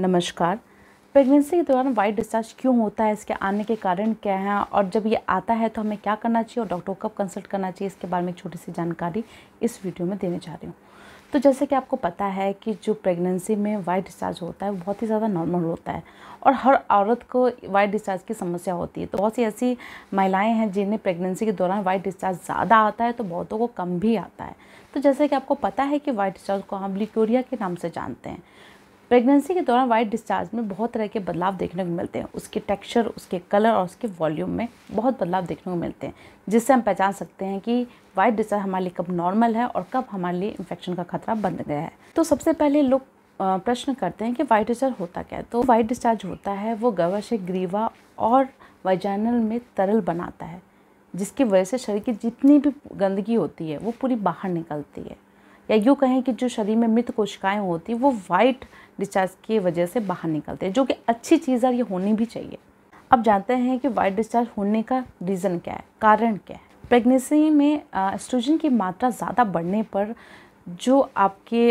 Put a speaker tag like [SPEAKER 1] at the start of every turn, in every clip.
[SPEAKER 1] नमस्कार प्रेगनेंसी के दौरान वाइट डिस्चार्ज क्यों होता है इसके आने के कारण क्या है और जब ये आता है तो हमें क्या करना चाहिए और डॉक्टर कब कंसल्ट करना चाहिए इसके बारे में एक छोटी सी जानकारी इस वीडियो में देने जा रही हूँ तो जैसे कि आपको पता है कि जो प्रेगनेंसी में वाइट डिस्चार्ज होता है वो बहुत ही ज़्यादा नॉर्मल होता है और हर औरत को वाइट डिस्चार्ज की समस्या होती है तो बहुत सी ऐसी महिलाएँ हैं जिन्हें प्रेगनेंसी के दौरान वाइट डिस्चार्ज ज़्यादा आता है तो बहुतों को कम भी आता है तो जैसे कि आपको पता है कि वाइट डिस्चार्ज को हम लिक्योरिया के नाम से जानते हैं प्रेगनेंसी के दौरान वाइट डिस्चार्ज में बहुत तरह के बदलाव देखने को मिलते हैं उसके टेक्सचर उसके कलर और उसके वॉल्यूम में बहुत बदलाव देखने को मिलते हैं जिससे हम पहचान सकते हैं कि वाइट डिस्चार्ज हमारे लिए कब नॉर्मल है और कब हमारे लिए इन्फेक्शन का खतरा बन गया है तो सबसे पहले लोग प्रश्न करते हैं कि वाइट डिस्चार्ज होता क्या है तो वाइट डिस्चार्ज होता है वो गर्भाशय ग्रीवा और वाइजैनल में तरल बनाता है जिसकी वजह से शरीर की जितनी भी गंदगी होती है वो पूरी बाहर निकलती है या यूँ कहें कि जो शरीर में मृत कोशिकाएं होती वो वाइट डिस्चार्ज की वजह से बाहर निकलते हैं जो कि अच्छी चीज़ है ये होनी भी चाहिए अब जानते हैं कि वाइट डिस्चार्ज होने का रीज़न क्या है कारण क्या है प्रेगनेंसी में एस्ट्रोजन की मात्रा ज़्यादा बढ़ने पर जो आपके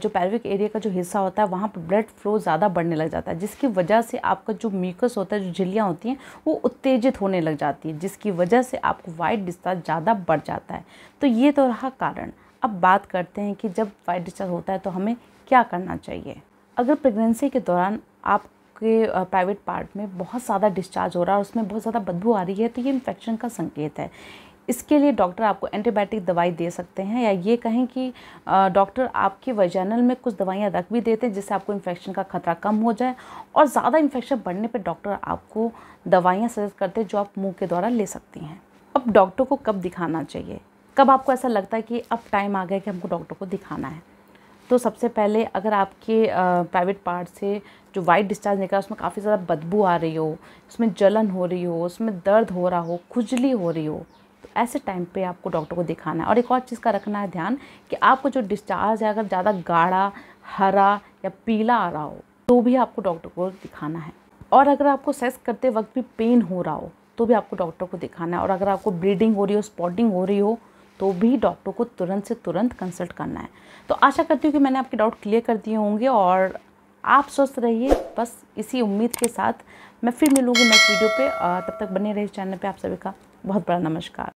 [SPEAKER 1] जो पैरविक एरिया का जो हिस्सा होता है वहाँ पर ब्लड फ्लो ज़्यादा बढ़ने लग जाता है जिसकी वजह से आपका जो म्यूकस होता है जो झिल्लियाँ होती हैं वो उत्तेजित होने लग जाती है जिसकी वजह से आपको वाइट डिस्चार्ज ज़्यादा बढ़ जाता है तो ये तो रहा कारण अब बात करते हैं कि जब वाइट डिस्चार्ज होता है तो हमें क्या करना चाहिए अगर प्रेगनेंसी के दौरान आपके प्राइवेट पार्ट में बहुत ज़्यादा डिस्चार्ज हो रहा है और उसमें बहुत ज़्यादा बदबू आ रही है तो ये इन्फेक्शन का संकेत है इसके लिए डॉक्टर आपको एंटीबायोटिक दवाई दे सकते हैं या ये कहें कि डॉक्टर आपके वजैनल में कुछ दवाइयाँ रख भी देते हैं जिससे आपको इन्फेक्शन का खतरा कम हो जाए और ज़्यादा इन्फेक्शन बढ़ने पर डॉक्टर आपको दवाइयाँ सजेस्ट करते हैं जो आप मुँह के द्वारा ले सकती हैं अब डॉक्टर को कब दिखाना चाहिए कब आपको ऐसा लगता है कि अब टाइम आ गया कि हमको डॉक्टर को दिखाना है तो सबसे पहले अगर आपके प्राइवेट पार्ट से जो वाइट डिस्चार्ज निकला उसमें काफ़ी ज़्यादा बदबू आ रही हो उसमें जलन हो रही हो उसमें दर्द हो रहा हो खुजली हो रही हो तो ऐसे टाइम पे आपको डॉक्टर को दिखाना है और एक और चीज़ का रखना है ध्यान कि आपको जो डिस्चार्ज है अगर ज़्यादा गाढ़ा हरा या पीला आ रहा हो तो भी आपको डॉक्टर को दिखाना है और अगर आपको सेक्स करते वक्त भी पेन हो रहा हो तो भी आपको डॉक्टर को दिखाना है और अगर आपको ब्लीडिंग हो रही हो स्पॉटिंग हो रही हो तो भी डॉक्टर को तुरंत से तुरंत कंसल्ट करना है तो आशा करती हूँ कि मैंने आपके डाउट क्लियर कर दिए होंगे और आप स्वस्थ रहिए बस इसी उम्मीद के साथ मैं फिर मिलूँगी नेक्स्ट वीडियो पे तब तक बने रहिए चैनल पे आप सभी का बहुत बड़ा नमस्कार